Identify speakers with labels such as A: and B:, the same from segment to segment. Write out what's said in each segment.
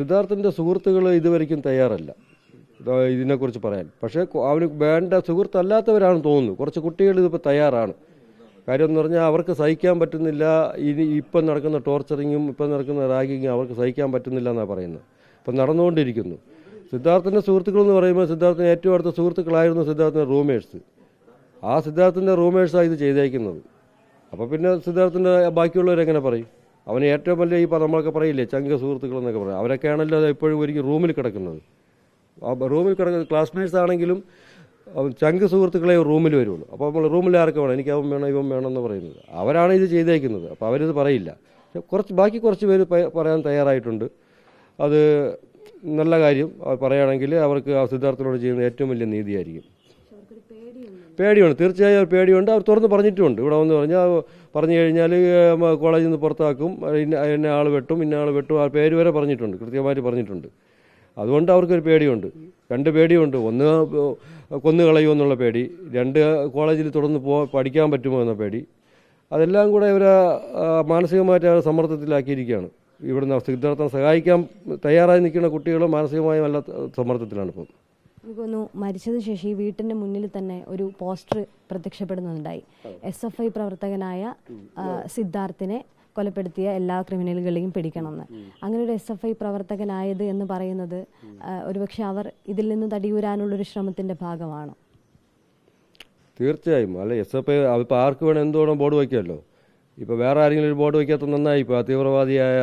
A: സിദ്ധാർത്ഥന്റെ സുഹൃത്തുക്കൾ ഇതുവരെയ്ക്കും തയ്യാറല്ല ഇതിനെക്കുറിച്ച് പറയാൻ പക്ഷേ അവന് വേണ്ട സുഹൃത്തല്ലാത്തവരാണ് തോന്നുന്നു കുറച്ച് കുട്ടികൾ ഇതിപ്പോൾ തയ്യാറാണ് കാര്യം എന്ന് പറഞ്ഞാൽ അവർക്ക് സഹിക്കാൻ പറ്റുന്നില്ല ഇനി ഇപ്പം നടക്കുന്ന ടോർച്ചറിങ്ങും ഇപ്പം നടക്കുന്ന റാഗിങ്ങും അവർക്ക് സഹിക്കാൻ പറ്റുന്നില്ല എന്നാണ് പറയുന്നത് ഇപ്പം നടന്നുകൊണ്ടിരിക്കുന്നു സിദ്ധാർത്ഥൻ്റെ സുഹൃത്തുക്കൾ എന്ന് പറയുമ്പോൾ സിദ്ധാർത്ഥിന് ഏറ്റവും അടുത്ത സുഹൃത്തുക്കളായിരുന്നു സിദ്ധാർത്ഥൻ്റെ റൂമേഴ്സ് ആ സിദ്ധാർത്ഥൻ്റെ റൂമേഴ്സാണ് ഇത് ചെയ്തേക്കുന്നത് അപ്പോൾ പിന്നെ സിദ്ധാർത്ഥൻ്റെ ബാക്കിയുള്ളവരെങ്ങനെ പറയും അവന് ഏറ്റവും വലിയ ഈ പദങ്ങളൊക്കെ പറയില്ലേ ചങ്ക സുഹൃത്തുക്കൾ എന്നൊക്കെ പറയാം അവരൊക്കെയാണല്ലോ അത് എപ്പോഴും ഒരുക്കി റൂമിൽ കിടക്കുന്നത് ആ റൂമിൽ കിടക്കുന്ന ക്ലാസ്മേറ്റ്സ് ആണെങ്കിലും ചങ്ക് സുഹൃത്തുക്കളെ റൂമിൽ വരുള്ളൂ അപ്പോൾ നമ്മൾ റൂമിൽ ആർക്ക് വേണം എനിക്ക് അവൻ വേണം ഇവൻ വേണം എന്ന് പറയുന്നത് അവരാണ് ഇത് ചെയ്തേക്കുന്നത് അപ്പോൾ അവരിത് പറയില്ല കുറച്ച് ബാക്കി കുറച്ച് പേര് പറയാൻ തയ്യാറായിട്ടുണ്ട് അത് നല്ല കാര്യം പറയുകയാണെങ്കിൽ അവർക്ക് ആ സിദ്ധാർത്ഥനോട് ചെയ്യുന്ന ഏറ്റവും വലിയ നീതിയായിരിക്കും പേടിയുണ്ട് തീർച്ചയായും അവർ പേടിയുണ്ട് അവർ തുറന്ന് പറഞ്ഞിട്ടുമുണ്ട് ഇവിടെ വന്ന് പറഞ്ഞാൽ പറഞ്ഞു കഴിഞ്ഞാൽ കോളേജിൽ നിന്ന് പുറത്താക്കും ഇന്ന ഇന്ന ആൾ വെട്ടും ഇന്ന ആൾ വെട്ടും ആ പേര് വരെ പറഞ്ഞിട്ടുണ്ട് കൃത്യമായിട്ട് പറഞ്ഞിട്ടുണ്ട് അതുകൊണ്ട് അവർക്കൊരു പേടിയുണ്ട് രണ്ട് പേടിയുണ്ട് ഒന്ന് കൊന്നു എന്നുള്ള പേടി രണ്ട് കോളേജിൽ തുടർന്ന് പോ പഠിക്കാൻ പറ്റുമോ എന്ന പേടി അതെല്ലാം കൂടെ ഇവരെ മാനസികമായിട്ട് അവരെ സമ്മർദ്ദത്തിലാക്കിയിരിക്കുകയാണ് ഇവിടുന്ന് സിദ്ധാർത്ഥം സഹായിക്കാൻ തയ്യാറായി നിൽക്കുന്ന കുട്ടികളും മാനസികമായും നല്ല സമ്മർദ്ദത്തിലാണ് ഇപ്പം എനിക്കൊന്നു മരിച്ചതിന് ശേഷം ഈ വീട്ടിന്റെ മുന്നിൽ തന്നെ ഒരു പോസ്റ്റർ പ്രത്യക്ഷപ്പെടുന്നുണ്ടായി എസ് എഫ് ഐ പ്രവർത്തകനായ സിദ്ധാർത്ഥിനെ കൊലപ്പെടുത്തിയ എല്ലാ ക്രിമിനലുകളെയും പിടിക്കണമെന്ന് അങ്ങനെ ഒരു എസ് എഫ് ഐ പ്രവർത്തകനായത് എന്ന് പറയുന്നത് ഒരുപക്ഷെ അവർ ഇതിൽ നിന്ന് ഒരു ശ്രമത്തിന്റെ ഭാഗമാണ് തീർച്ചയായും അല്ലെ എസ് എഫ് ഐ ആർക്ക് വേണം എന്തോണം ബോർഡ് വയ്ക്കുമല്ലോ ഇപ്പോൾ വേറെ ആരെങ്കിലും ഒരു ബോർഡ് വയ്ക്കാത്ത നന്നായി ഇപ്പോൾ തീവ്രവാദിയായ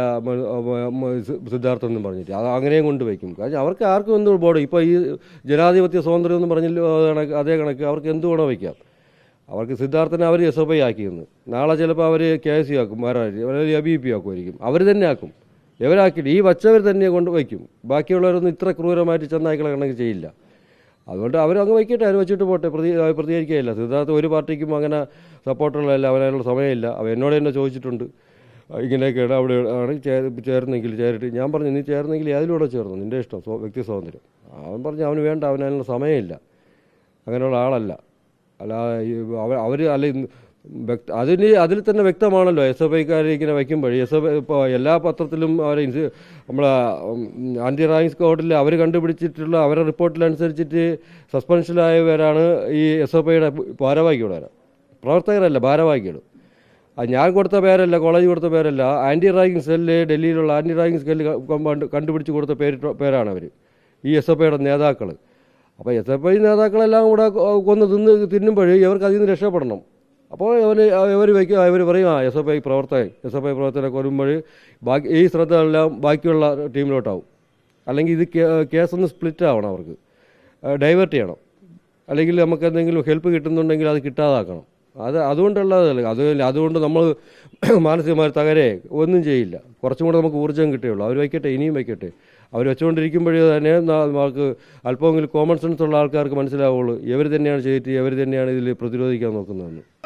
A: സിദ്ധാർത്ഥം എന്നും പറഞ്ഞിട്ട് അത് അങ്ങനെയും കൊണ്ട് വയ്ക്കും കാരണം അവർക്ക് ആർക്കും എന്ത് ബോർഡ് ഇപ്പോൾ ഈ ജനാധിപത്യ സ്വാതന്ത്ര്യം എന്ന് പറഞ്ഞല്ലോ കണക്ക് അതേ കണക്ക് അവർക്ക് എന്ത് വേണോ വയ്ക്കാം അവർക്ക് സിദ്ധാർത്ഥനെ അവർ എസ് എഫ് ഐ ആക്കിയെന്ന് നാളെ ചിലപ്പോൾ അവർ കെ എസ് സി ആക്കും വേറെ അല്ലെങ്കിൽ എ ബി പി ആക്കുമായിരിക്കും അവർ തന്നെ ആക്കും എവരാക്കിയിട്ട് ഈ വച്ചവർ തന്നെ കൊണ്ട് വയ്ക്കും ബാക്കിയുള്ളവരൊന്നും ഇത്ര ക്രൂരമായിട്ട് ചെന്നായ്ക്കളെ കണക്ക് ചെയ്യില്ല അതുകൊണ്ട് അവരങ്ങ് വയ്ക്കട്ടെ അവർ വെച്ചിട്ട് പോട്ടെ പ്രതി പ്രതികരിക്കുകയില്ല തീർത്ഥാർത്ഥം ഒരു പാർട്ടിക്കും അങ്ങനെ സപ്പോർട്ടുള്ളതല്ല അവനുള്ള സമയമില്ല അവ എന്നോട് തന്നെ ചോദിച്ചിട്ടുണ്ട് ഇങ്ങനെയൊക്കെയാണ് അവിടെ ആണ് ചേർ ചേർന്നെങ്കിൽ ചേരിട്ട് ഞാൻ പറഞ്ഞു നീ ചേർന്നെങ്കിൽ അതിലൂടെ ചേർന്നു നിൻ്റെ ഇഷ്ടം വ്യക്തി സ്വാതന്ത്ര്യം അവൻ പറഞ്ഞു അവന് വേണ്ട അവന് സമയമില്ല അങ്ങനെയുള്ള ആളല്ല അല്ല അവർ അല്ല അതിന് അതിൽ തന്നെ വ്യക്തമാണല്ലോ എസ് എഫ് ഐക്കാരെ ഇങ്ങനെ വയ്ക്കുമ്പോൾ എസ് എഫ് ഇപ്പോൾ എല്ലാ പത്രത്തിലും അവരെ നമ്മളെ ആൻറ്റി റാങ്കിങ് സ്കോഡിൽ അവർ കണ്ടുപിടിച്ചിട്ടുള്ള അവരുടെ റിപ്പോർട്ടിലനുസരിച്ചിട്ട് സസ്പെൻഷനിലായവരാണ് ഈ എസ് എഫ് ഐയുടെ ഭാരവാഹികളാണ് പ്രവർത്തകരല്ല ഭാരവാഹികൾ ഞാൻ കൊടുത്ത പേരല്ല കോളേജ് കൊടുത്ത പേരല്ല ആൻറ്റി റാങ്കിങ് സെല്ല് ഡൽഹിയിലുള്ള ആൻറ്റി റാങ്കിങ് സെല്ല് കണ്ടുപിടിച്ച് കൊടുത്ത പേര് പേരാണ് അവർ ഈ എസ് എഫ് ഐയുടെ നേതാക്കൾ അപ്പോൾ എസ് എഫ് ഐ നേതാക്കളെല്ലാം കൂടെ കൊന്ന് തിന്ന് തിന്നുമ്പോൾ ഇവർക്ക് അതിൽ നിന്ന് രക്ഷപ്പെടണം അപ്പോൾ അവർ ഇവർ വയ്ക്കും ഇവർ പറയും ആ എസ് എഫ് ഐ പ്രവർത്തകൻ എസ് എഫ് ഐ പ്രവർത്തകനൊക്കെ വരുമ്പോൾ ബാക്കി ഈ ശ്രദ്ധ എല്ലാം ബാക്കിയുള്ള ടീമിലോട്ടാവും അല്ലെങ്കിൽ ഇത് കേസൊന്ന് സ്പ്ലിറ്റ് ആവണം അവർക്ക് ഡൈവേർട്ട് ചെയ്യണം അല്ലെങ്കിൽ നമുക്ക് എന്തെങ്കിലും ഹെൽപ്പ് കിട്ടുന്നുണ്ടെങ്കിൽ അത് കിട്ടാതാക്കണം അത് അതുകൊണ്ടുള്ളതല്ല അത് അതുകൊണ്ട് നമ്മൾ മാനസികമായി തകരെ ഒന്നും ചെയ്യില്ല കുറച്ചും കൂടെ നമുക്ക് ഊർജ്ജം കിട്ടുകയുള്ളൂ അവർ വയ്ക്കട്ടെ ഇനിയും വയ്ക്കട്ടെ അവർ വെച്ചുകൊണ്ടിരിക്കുമ്പോഴേ തന്നെ നമുക്ക് അല്പമെങ്കിലും കോമൺ സെൻസ് ഉള്ള ആൾക്കാർക്ക് മനസ്സിലാവുള്ളൂ ഇവർ തന്നെയാണ് ചെയ്തിട്ട് ഇവർ തന്നെയാണ് ഇതിൽ പ്രതിരോധിക്കാൻ നോക്കുന്നതെന്ന്